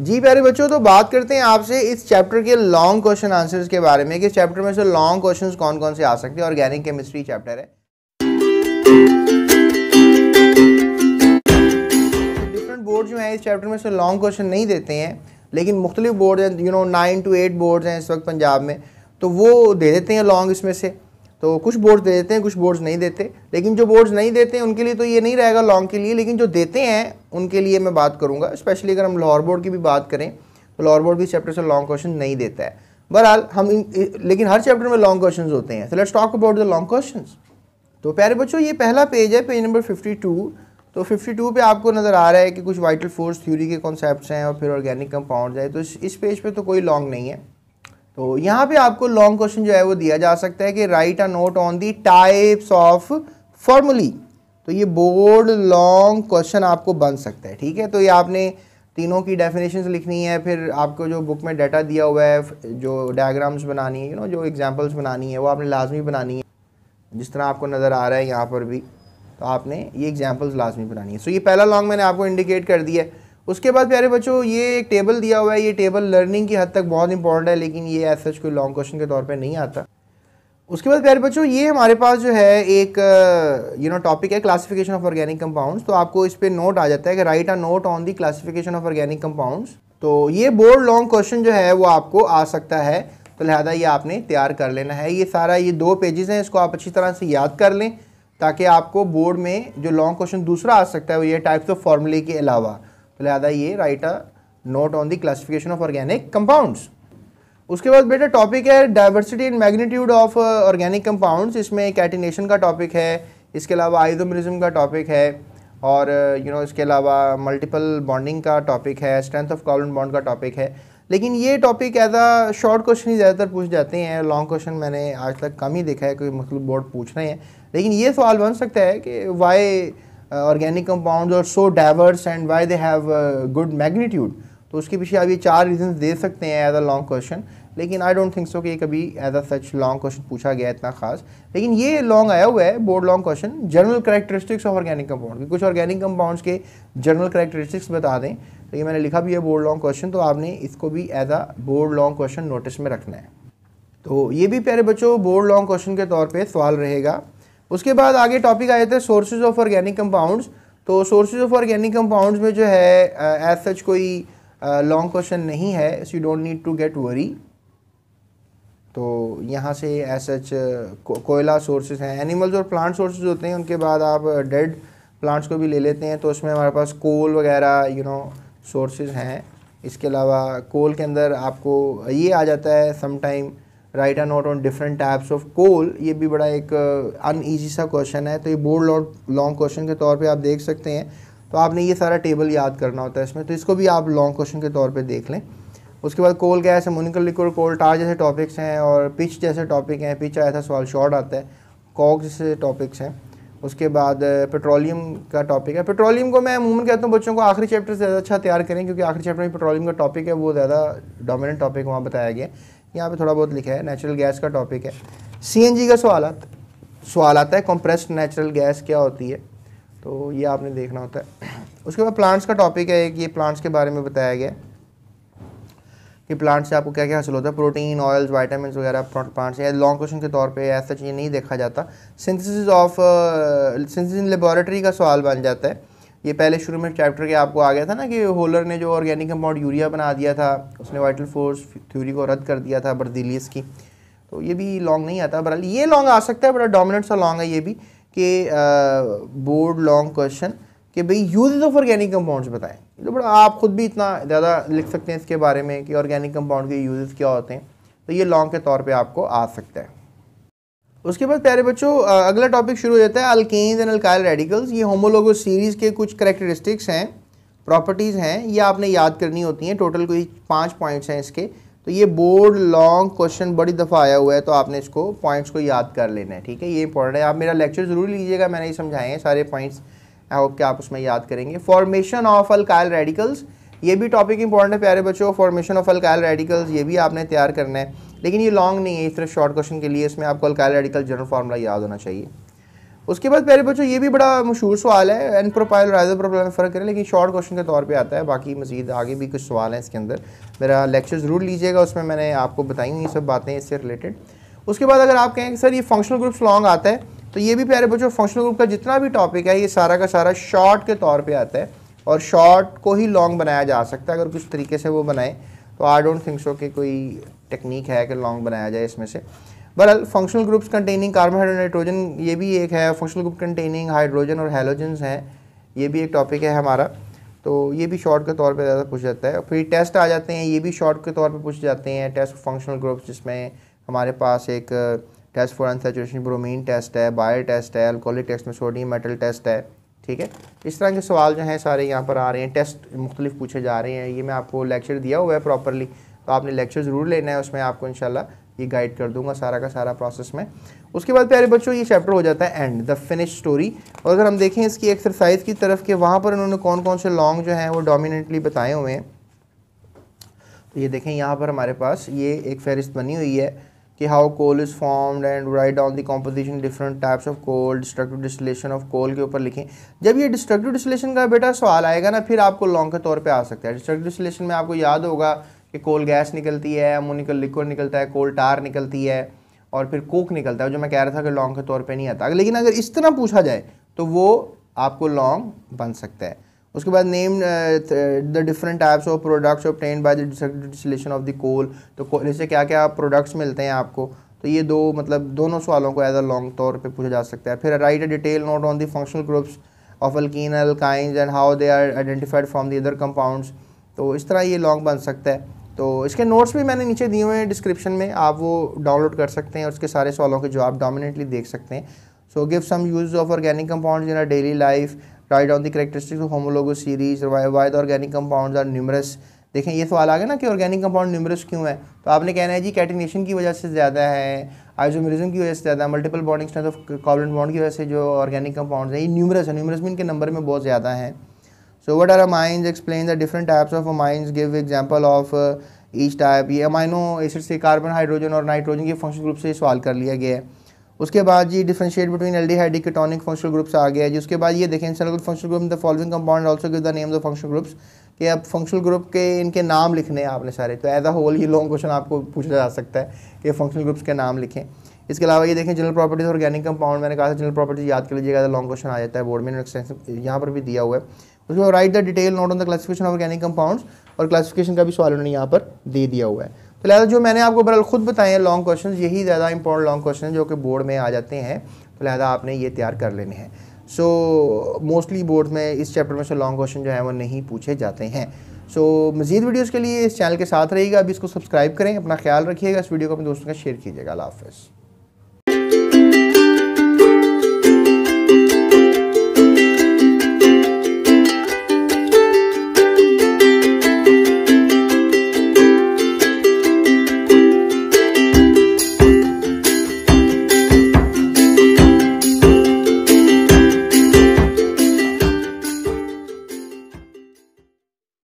जी प्यारे बच्चों तो बात करते हैं आपसे इस चैप्टर के लॉन्ग क्वेश्चन आंसर्स के बारे में कि चैप्टर में से लॉन्ग क्वेश्चंस कौन कौन से आ सकते हैं ऑर्गेनिक केमिस्ट्री चैप्टर है डिफरेंट बोर्ड जो हैं इस चैप्टर में से लॉन्ग क्वेश्चन नहीं देते हैं लेकिन मुख्तलिफ बोर्ड हैं you know nine to eight board हैं इस वक्त पंजाब में तो वो दे देते हैं लॉन्ग इसमें से तो कुछ बोर्ड्स दे देते हैं कुछ बोर्ड्स नहीं देते लेकिन जो बोर्ड्स नहीं देते हैं उनके लिए तो ये नहीं रहेगा लॉन्ग के लिए लेकिन जो देते हैं उनके लिए मैं बात करूँगा स्पेशली अगर हम लाहौर बोर्ड की भी बात करें तो लाहौर बोर्ड भी चैप्टर से लॉन्ग क्वेश्चन नहीं देता है बहरहाल हम लेकिन हर चैप्टर में लॉन्ग क्वेश्चन होते हैं so let's talk about the long question तो प्यारे बच्चों ये पहला पेज है पेज नंबर 52 तो 52 पे आपको नज़र आ रहा है कि कुछ वाइटल फोर्स थ्योरी के कॉन्सेप्ट हैं और फिर ऑर्गेनिक कंपाउंड है तो इस पेज पे तो कोई लॉन्ग नहीं है तो यहाँ पे आपको लॉन्ग क्वेश्चन जो है वो दिया जा सकता है कि write a note on the types of formally तो ये बोर्ड लॉन्ग क्वेश्चन आपको बन सकता है ठीक है तो ये आपने तीनों की डेफिनेशन लिखनी है फिर आपको जो बुक में डाटा दिया हुआ है जो डायग्राम्स बनानी है यू नो जो एग्जाम्पल्स बनानी है वो आपने लाजमी बनानी है जिस तरह आपको नज़र आ रहा है यहाँ पर भी तो आपने ये एग्जाम्पल्स लाजमी बनानी है सो ये पहला लॉन्ग मैंने आपको इंडिकेट कर दिया है उसके बाद प्यारे बच्चों ये एक टेबल दिया हुआ है ये टेबल लर्निंग की हद तक बहुत इंपॉर्टेंट है लेकिन ये ऐसा कोई लॉन्ग क्वेश्चन के तौर पर नहीं आता उसके बाद प्यारे बच्चों ये हमारे पास जो है एक यू नो टॉपिक है क्लासिफिकेशन ऑफ ऑर्गेनिक कंपाउंड्स तो आपको इस पर नोट आ जाता है कि write a note on the classification of organic compounds तो ये बोर्ड लॉन्ग क्वेश्चन जो है वो आपको आ सकता है तो लिहाजा ये आपने तैयार कर लेना है ये सारा ये दो पेजेस हैं इसको आप अच्छी तरह से याद कर लें ताकि आपको बोर्ड में जो लॉन्ग क्वेश्चन दूसरा आ सकता है वो ये टाइप्स ऑफ फॉर्मूले के अलावा तो लिहाजा ये write a note on the classification of organic compounds उसके बाद बेटा टॉपिक है diversity in magnitude of organic compounds इसमें कैटिनेशन का टॉपिक है इसके अलावा आइजोमरिज्म का टॉपिक है और यू uh, नो know, इसके अलावा मल्टीपल बॉन्डिंग का टॉपिक है स्ट्रेंथ ऑफ कॉलन बॉन्ड का टॉपिक है लेकिन ये topic as a short question ही ज़्यादातर पूछ जाते हैं लॉन्ग क्वेश्चन मैंने आज तक कम ही देखा है कोई मतलब बोर्ड पूछ रहे हैं लेकिन ये सवाल बन सकता है कि वाई ऑर्गेनिक कंपाउंड और so diverse and why they have good magnitude तो उसके पीछे आप ये चार रीजन दे सकते हैं एज अ लॉन्ग क्वेश्चन लेकिन आई डोंट थिंक सो कि कभी as a such long question पूछा गया इतना खास लेकिन ये लॉन्ग आया हुआ है board long question general characteristics of organic compound कुछ ऑर्गेनिक कंपाउंड्स के जनरल करेक्टरिस्टिक्स बता दें तो ये मैंने लिखा भी है बोर्ड लॉन्ग क्वेश्चन तो आपने इसको भी as a board long question notice में रखना है तो ये भी प्यारे बच्चों बोर्ड लॉन्ग क्वेश्चन के तौर पर सवाल रहेगा उसके बाद आगे टॉपिक आए थे सोर्सेज ऑफ ऑर्गेनिक कंपाउंड्स तो सोर्सेज ऑफ ऑर्गेनिक कंपाउंड्स में जो है एज सच कोई लॉन्ग क्वेश्चन नहीं है so you don't need to get worry तो यहाँ से एस एच कोयला सोर्सेज हैं एनिमल्स और प्लांट सोर्सेज होते हैं उनके बाद आप डेड प्लांट्स को भी ले लेते हैं तो उसमें हमारे पास कोल वगैरह यू नो सोर्सेज हैं इसके अलावा कोल के अंदर आपको ये आ जाता है sometime write a note on different types of coal ये भी बड़ा एक अनईजी uh, सा क्वेश्चन है तो ये बोर्ड लॉन्ग क्वेश्चन के तौर पे आप देख सकते हैं तो आपने ये सारा टेबल याद करना होता है इसमें तो इसको भी आप लॉन्ग क्वेश्चन के तौर पर देख लें उसके बाद कोल गैस मोनिकल लिक्विड कोल टार जैसे टॉपिक्स हैं और पिच जैसे टॉपिक हैं पिच आया था सवाल शॉर्ट आता है कॉक जैसे टॉपिक्स हैं उसके बाद पेट्रोलियम का टॉपिक है पेट्रोलियम को मैं अमूमन कहता हूँ बच्चों को आखिरी चैप्टर से ज़्यादा अच्छा तैयार करें क्योंकि आखिरी चैप्टर में पेट्रोलियम का टॉपिक है वो ज़्यादा डोमिनेंट टॉपिक वहाँ बताया गया यहाँ पर थोड़ा बहुत लिखा है नेचुरल गैस का टॉपिक है जी का सवाल सवाल आता है कंप्रेस्ड नेचुरल गैस क्या होती है तो ये आपने देखना होता है उसके बाद प्लांट्स का टॉपिक है एक ये प्लांट्स के बारे में बताया गया कि प्लांट्स से आपको क्या क्या हासिल होता है प्रोटीन ऑयल्स वाइटामिन वगैरह प्लांट्स या लॉन्ग क्वेश्चन के तौर पे ऐसा चीज़ नहीं देखा जाता सिंथेसिस ऑफ सिंथेसिस लेबॉरेटरी का सवाल बन जाता है ये पहले शुरू में चैप्टर के आपको आ गया था ना कि होलर ने जो ऑर्गेनिक कंपाउंड यूरिया बना दिया था उसने वाइटल फोर्स थ्योरी को रद्द कर दिया था बर्दिलियस की तो ये भी लॉन्ग नहीं आता बरअल ये लॉन्ग आ सकता है बड़ा डोमिनेंट सा लॉन्ग है ये भी के बोर्ड लॉन्ग क्वेश्चन कि भाई यूजेज ऑफ ऑर्गेनिक कंपाउंड्स बताएं तो बड़ा आप खुद भी इतना ज़्यादा लिख सकते हैं इसके बारे में कि ऑर्गेनिक कंपाउंड के यूजेस क्या होते हैं तो ये लॉन्ग के तौर पे आपको आ सकता है उसके बाद प्यारे बच्चों अगला टॉपिक शुरू हो जाता है अल्केन्स एंड अल्काइल रेडिकल्स ये होमोलोगो सीरीज़ के कुछ करेक्टरिस्टिक्स हैं प्रॉपर्टीज़ हैं ये आपने याद करनी होती हैं टोटल कोई पाँच पॉइंट्स हैं इसके तो ये बोर्ड लॉन्ग क्वेश्चन बड़ी दफ़ा आया हुआ है तो आपने इसको पॉइंट्स को याद कर लेना है ठीक है ये इंपॉर्टेंट है आप मेरा लेक्चर ज़रूर लीजिएगा मैंने ये समझाए हैं सारे पॉइंट्स आई होप के आप उसमें याद करेंगे फॉर्मेशन ऑफ अल्काइल रेडिकल्स ये भी टॉपिक इंपॉर्टेंट है प्यारे बच्चों फॉर्मेशन ऑफ अल्काइल रेडिकल्स ये भी आपने तैयार करना है लेकिन ये लॉन्ग नहीं है इस तरह शॉर्ट क्वेश्चन के लिए इसमें आपको अल्काइल रेडिकल जनरल फार्मूला याद होना चाहिए उसके बाद प्यारे बच्चों ये भी बड़ा मशहूर सवाल है एन प्रोपाइल और आइजो प्रोपाइल में फ़र्क करें लेकिन शॉर्ट क्वेश्चन के तौर पे आता है बाकी मजीद आगे भी कुछ सवाल हैं इसके अंदर मेरा लेक्चर ज़रूर लीजिएगा उसमें मैंने आपको बताई हुई सब बातें इससे रिलेटेड उसके बाद अगर आप कहें कि सर ये फंक्शनल ग्रुप्स लॉन्ग आता है तो ये भी प्यारे बच्चों फंक्शनल ग्रुप का जितना भी टॉपिक है ये सारा का सारा शॉर्ट के तौर पर आता है और शॉर्ट को ही लॉन्ग बनाया जा सकता है अगर कुछ तरीके से वो बनाएँ तो आई डोंट थिंक सो कि कोई टेक्निक है कि लॉन्ग बनाया जाए इसमें से बरअल functional groups containing carbohydrate nitrogen ये भी एक है फंक्शनल ग्रुप कंटेनिंग हाइड्रोजन और हेलोजन्स हैं ये भी एक टॉपिक है हमारा तो ये भी शॉर्ट के तौर पे ज़्यादा पूछा जाता है फिर टेस्ट आ जाते हैं ये भी शॉर्ट के तौर पे पूछे जाते हैं टेस्ट फंक्शनल ग्रुप्स जिसमें हमारे पास एक test for unsaturation bromine test है बायो टेस्ट है अल्कोहलिक टेस्ट में सोडियम मेटल टेस्ट है ठीक है इस तरह के सवाल जो हैं सारे यहाँ पर आ रहे हैं टेस्ट मुख्तलिफ पूछे जा रहे हैं ये मैं आपको लेक्चर दिया हुआ है प्रॉपरली तो आपने लेक्चर ज़रूर लेना है उसमें आपको इंशाल्लाह ये गाइड कर दूंगा सारा का सारा प्रोसेस में उसके बाद प्यारे बच्चों ये चैप्टर हो जाता है एंड द फिनिश स्टोरी और अगर हम देखें इसकी एक्सरसाइज की तरफ के वहाँ पर उन्होंने कौन कौन से लॉन्ग जो हैं वो डोमिनेंटली बताए हुए हैं तो ये देखें यहाँ पर हमारे पास ये एक फहरिस्त बनी हुई है कि how coal is formed and write down the composition different types of coal destructive distillation of coal के ऊपर लिखें जब ये डिस्ट्रक्टिव डिस्टिलेशन का बेटा सवाल आएगा ना फिर आपको लॉन्ग के तौर पे आ सकता है डिस्ट्रक्टिव डिस्टिलेशन में आपको याद होगा कि कोल गैस निकलती है अमोनिकल लिक्विड निकलता है कोल टार निकलती है और फिर कोक निकलता है जो मैं कह रहा था कि लॉन्ग के तौर पे नहीं आता लेकिन अगर इस तरह पूछा जाए तो वो आपको लॉन्ग बन सकता है उसके बाद name the different types of products of by the of the coal तो कोल से क्या क्या प्रोडक्ट्स मिलते हैं आपको तो ये दो मतलब दोनों सवालों को एज अ लॉन्ग तौर पे पूछा जा सकता है फिर write a detail note on the functional groups of alkene alkynes and how they are identified from the other compounds तो इस तरह ये लॉन्ग बन सकता है तो इसके नोट्स भी मैंने नीचे दिए हुए हैं डिस्क्रिप्शन में आप वो डाउनलोड कर सकते हैं और उसके सारे सवालों के जवाब डोमिनेटली देख सकते हैं so give some use of organic compounds in our daily life write on the characteristics of homologous series why organic compounds are numerous देखें ये सवाल आ गया ना कि ऑर्गेनिक कंपाउंड न्यूमरस क्यों है तो आपने कहना है जी कैटिनेशन की वजह से ज़्यादा है आइजोमरिज्म की वजह से ज़्यादा multiple bonding strength of covalent bond की वजह से जो ऑर्गेनिक कंपाउंड्स हैं ये न्यूमरस है न्यूमरस मीन के नंबर में बहुत ज़्यादा हैं so what are amines explain the different types of amines give example of each type ये अमाइनो एसिड से कार्बन हाइड्रोजन और नाइट्रोजन के फंक्शनल ग्रुप से सवाल कर लिया गया है उसके बाद जी differentiate between aldehyde ketonic functional groups आ गया है जी उसके बाद ये देखें encircle functional group the following compound also give the name of functional groups कि अब फंक्शनल ग्रुप के इनके नाम लिखने हैं आपने सारे तो एज अ होल ही लॉन्ग क्वेश्चन आपको पूछा जा सकता है कि फंक्शनल ग्रुप्स के नाम लिखें इसके अलावा ये देखें जनरल प्रॉपर्टीज ऑर्गेनिक कंपाउंड मैंने कहा था जनरल प्रॉपर्टीज याद कर लीजिएगा लॉन्ग क्वेश्चन आ जाता है बोर्ड में एक्सटेंशन यहाँ पर भी दिया हुआ है उसमें write the detail note on the classification of organic compounds और क्लासिफिकेशन का भी सवाल उन्होंने यहाँ पर दे दिया हुआ है तो लिहाजा जो मैंने आपको बरल खुद बताए हैं लॉन्ग क्वेश्चन यही ज़्यादा इंपॉर्टेंट लॉन्ग क्वेश्चन जो कि बोर्ड में आ जाते हैं तो लिहाजा आपने ये तैयार कर लेने हैं सो मोस्टली बोर्ड में इस चैप्टर में से लॉन्ग क्वेश्चन जो है वो नहीं पूछे जाते हैं सो so, मजीद वीडियोज़ के लिए इस चैनल के साथ रहेगा अभी इसको सब्सक्राइब करें अपना ख्याल रखिएगा इस वीडियो को अपने दोस्तों का शेयर कीजिएगा हाफिज़